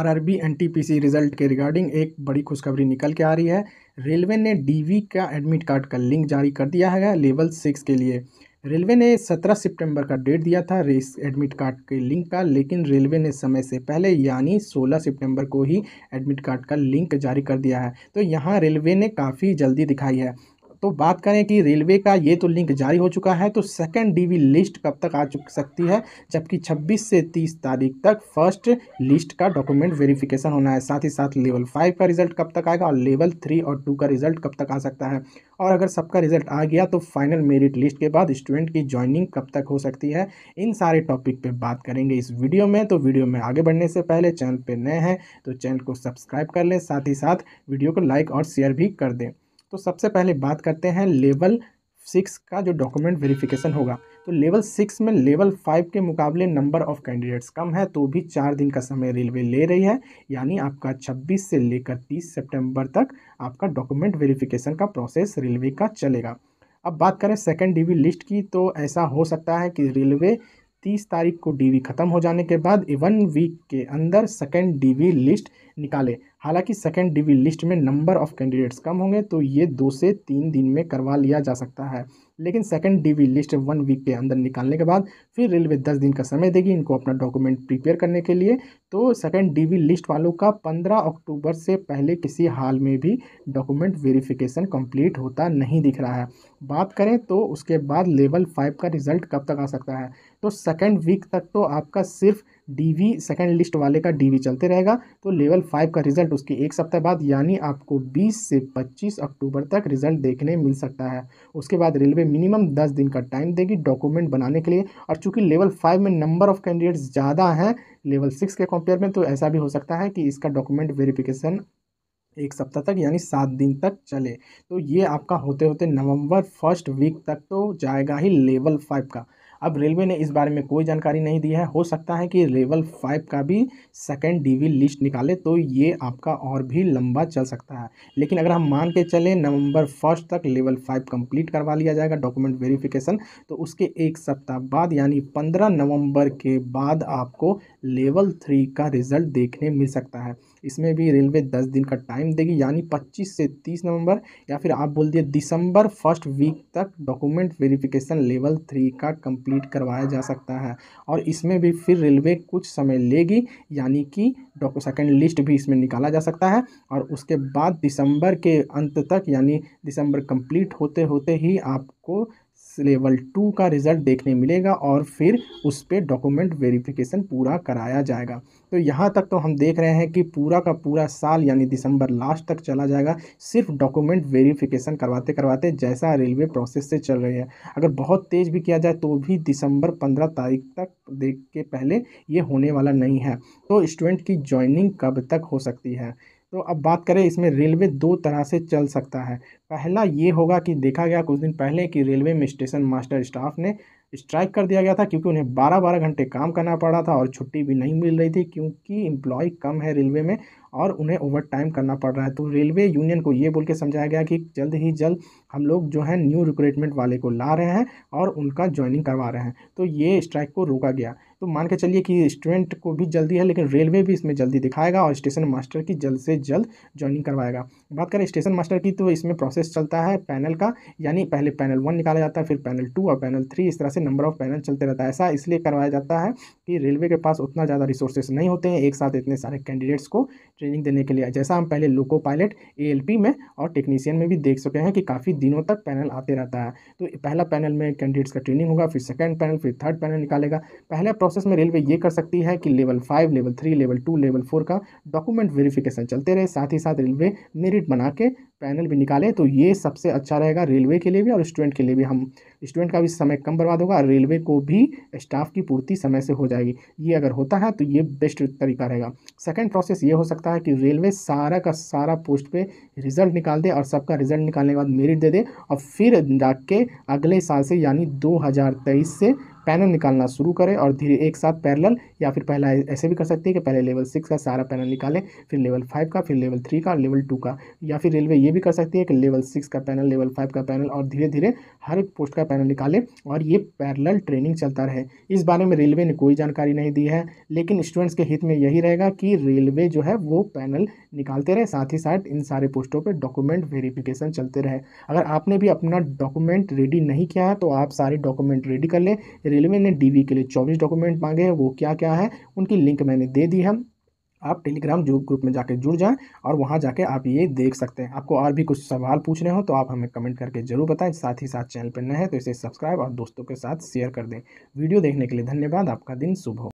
RRB NTPC result के regarding एक बड़ी खुशखबरी निकल के आ रही है रेलवे ने डीवी का एडमिट कार्ड का लिंक जारी कर दिया है लेवल सिक्स के लिए रेलवे ने सत्रह सितंबर का डेट दिया था रेस एडमिट कार्ड के लिंक का लेकिन रेलवे ने समय से पहले यानी सोलह सितंबर को ही एडमिट कार्ड का लिंक जारी कर दिया है तो यहाँ रेलवे ने काफ़ी जल्दी दिखाई है तो बात करें कि रेलवे का ये तो लिंक जारी हो चुका है तो सेकंड डीवी लिस्ट कब तक आ चुक सकती है जबकि 26 से 30 तारीख तक फर्स्ट लिस्ट का डॉक्यूमेंट वेरिफिकेशन होना है साथ ही साथ लेवल फाइव का रिजल्ट कब तक आएगा और लेवल थ्री और टू का रिजल्ट कब तक आ सकता है और अगर सबका रिजल्ट आ गया तो फाइनल मेरिट लिस्ट के बाद स्टूडेंट की ज्वाइनिंग कब तक हो सकती है इन सारे टॉपिक पे बात करेंगे इस वीडियो में तो वीडियो में आगे बढ़ने से पहले चैनल पर नए हैं तो चैनल को सब्सक्राइब कर लें साथ ही साथ वीडियो को लाइक और शेयर भी कर दें तो सबसे पहले बात करते हैं लेवल सिक्स का जो डॉक्यूमेंट वेरिफिकेशन होगा तो लेवल सिक्स में लेवल फाइव के मुकाबले नंबर ऑफ कैंडिडेट्स कम है तो भी चार दिन का समय रेलवे ले रही है यानी आपका 26 से लेकर 30 सितंबर तक आपका डॉक्यूमेंट वेरिफिकेशन का प्रोसेस रेलवे का चलेगा अब बात करें सेकंड डीवी लिस्ट की तो ऐसा हो सकता है कि रेलवे तीस तारीख को डीवी ख़त्म हो जाने के बाद इवन वीक के अंदर सेकेंड डीवी लिस्ट निकाले हालांकि सेकेंड डिवी लिस्ट में नंबर ऑफ कैंडिडेट्स कम होंगे तो ये दो से तीन दिन में करवा लिया जा सकता है लेकिन second DV list one week के अंदर निकालने के बाद फिर रेलवे दस दिन का समय देगी इनको अपना डॉक्यूमेंट प्रिपेयर करने के लिए तो सेकेंड डिवी लिस्ट वालों का पंद्रह अक्टूबर से पहले किसी हाल में भी डॉक्यूमेंट वेरिफिकेशन कंप्लीट होता नहीं दिख रहा है बात करें तो उसके बाद लेवल फाइव का रिजल्ट कब तक आ सकता है तो सेकेंड वीक तक तो आपका सिर्फ डी वी सेकेंड लिस्ट वाले का डी वी चलते रहेगा तो लेवल फाइव का रिजल्ट उसके एक सप्ताह बाद यानी आपको 20 से 25 अक्टूबर तक रिजल्ट देखने मिल सकता है उसके बाद रेलवे मिनिमम 10 दिन का टाइम देगी डॉक्यूमेंट बनाने के लिए और चूंकि लेवल फाइव में नंबर ऑफ कैंडिडेट्स ज़्यादा हैं लेवल सिक्स के कंपेयर में तो ऐसा भी हो सकता है कि इसका डॉक्यूमेंट वेरिफिकेशन एक सप्ताह तक यानी सात दिन तक चले तो ये आपका होते होते नवंबर फर्स्ट वीक तक तो जाएगा ही लेवल फाइव का अब रेलवे ने इस बारे में कोई जानकारी नहीं दी है हो सकता है कि लेवल फाइव का भी सेकेंड डी लिस्ट निकाले तो ये आपका और भी लंबा चल सकता है लेकिन अगर हम मान के चलें नवंबर फर्स्ट तक लेवल फाइव कंप्लीट करवा लिया जाएगा डॉक्यूमेंट वेरिफिकेशन तो उसके एक सप्ताह बाद यानी पंद्रह नवंबर के बाद आपको लेवल थ्री का रिजल्ट देखने मिल सकता है इसमें भी रेलवे दस दिन का टाइम देगी यानी पच्चीस से तीस नवंबर या फिर आप बोल दिए दिसंबर फर्स्ट वीक तक डॉक्यूमेंट वेरिफिकेशन लेवल थ्री का कंप्लीट करवाया जा सकता है और इसमें भी फिर रेलवे कुछ समय लेगी यानी कि सेकेंड लिस्ट भी इसमें निकाला जा सकता है और उसके बाद दिसंबर के अंत तक यानी दिसंबर कंप्लीट होते होते ही आपको लेवल टू का रिज़ल्ट देखने मिलेगा और फिर उस पर डॉक्यूमेंट वेरिफिकेशन पूरा कराया जाएगा तो यहाँ तक तो हम देख रहे हैं कि पूरा का पूरा साल यानी दिसंबर लास्ट तक चला जाएगा सिर्फ डॉक्यूमेंट वेरिफिकेशन करवाते करवाते जैसा रेलवे प्रोसेस से चल रही है अगर बहुत तेज़ भी किया जाए तो भी दिसंबर पंद्रह तारीख तक देख के पहले ये होने वाला नहीं है तो स्टूडेंट की ज्वाइनिंग कब तक हो सकती है तो अब बात करें इसमें रेलवे दो तरह से चल सकता है पहला ये होगा कि देखा गया कुछ दिन पहले कि रेलवे में स्टेशन मास्टर स्टाफ ने स्ट्राइक कर दिया गया था क्योंकि उन्हें बारह बारह घंटे काम करना पड़ा था और छुट्टी भी नहीं मिल रही थी क्योंकि इम्प्लॉय कम है रेलवे में और उन्हें ओवर टाइम करना पड़ रहा है तो रेलवे यूनियन को ये बोल के समझाया गया कि जल्द ही जल्द हम लोग जो है न्यू रिक्रूटमेंट वाले को ला रहे हैं और उनका ज्वाइनिंग करवा रहे हैं तो ये स्ट्राइक को रोका गया तो मान के चलिए कि स्टूडेंट को भी जल्दी है लेकिन रेलवे भी इसमें जल्दी दिखाएगा और स्टेशन मास्टर की जल्द से जल्द ज्वाइनिंग करवाएगा बात करें स्टेशन मास्टर की तो इसमें प्रोसेस चलता है पैनल का यानी पहले पैनल वन निकाला जाता है फिर पैनल टू और पैनल थ्री इस तरह से नंबर ऑफ पैनल चलते रहता है ऐसा इसलिए करवाया जाता है कि रेलवे के पास उतना ज़्यादा रिसोर्सेस नहीं होते हैं एक साथ इतने सारे कैंडिडेट्स को ट्रेनिंग देने के लिए जैसा हम पहले लोको पायलट ए में और टेक्नीशियन में भी देख सके हैं कि काफ़ी दिनों तक पैनल आते रहता है तो पहला पैनल में कैंडिडेट्स का ट्रेनिंग होगा फिर सेकेंड पैनल फिर थर्ड पैनल निकालेगा पहला प्रोसेस में रेलवे ये कर सकती है कि level five level three level two level four का डॉक्यूमेंट वेरिफिकेशन चलते रहे साथ ही साथ रेलवे मेरिट बना के पैनल भी निकाले तो ये सबसे अच्छा रहेगा रेलवे के लिए भी और स्टूडेंट के लिए भी हम स्टूडेंट का भी समय कम बर्बाद होगा और रेलवे को भी स्टाफ की पूर्ति समय से हो जाएगी ये अगर होता है तो ये बेस्ट तरीका रहेगा सेकेंड प्रोसेस ये हो सकता है कि रेलवे सारा का सारा पोस्ट पे रिजल्ट निकाल दे और सबका रिजल्ट निकालने के बाद मेरिट दे दे और फिर जाके अगले साल से यानी दो से पैनल निकालना शुरू करें और धीरे एक साथ पैरेलल या फिर पहला ऐसे भी कर सकते हैं कि पहले लेवल सिक्स का सारा पैनल निकालें फिर लेवल फाइव का फिर लेवल थ्री का लेवल टू का या फिर रेलवे ये भी कर सकती है कि लेवल सिक्स का पैनल लेवल फाइव का पैनल और धीरे धीरे हर एक पोस्ट का पैनल निकालें और ये पैरल ट्रेनिंग चलता रहे इस बारे में रेलवे ने कोई जानकारी नहीं दी है लेकिन स्टूडेंट्स के हित में यही रहेगा कि रेलवे जो है वो पैनल निकालते रहे साथ ही साथ इन सारे पोस्टों पर डॉक्यूमेंट वेरीफिकेशन चलते रहे अगर आपने भी अपना डॉक्यूमेंट रेडी नहीं किया है तो आप सारे डॉक्यूमेंट रेडी कर लें रेलवे ने डी के लिए चौबीस डॉक्यूमेंट मांगे हैं वो क्या क्या है उनकी लिंक मैंने दे दी है आप टेलीग्राम जो ग्रुप में जाके जुड़ जाएं और वहाँ जाके आप ये देख सकते हैं आपको और भी कुछ सवाल पूछ रहे हो तो आप हमें कमेंट करके जरूर बताएं साथ ही साथ चैनल पर नए हैं तो इसे सब्सक्राइब और दोस्तों के साथ शेयर कर दें वीडियो देखने के लिए धन्यवाद आपका दिन शुभ हो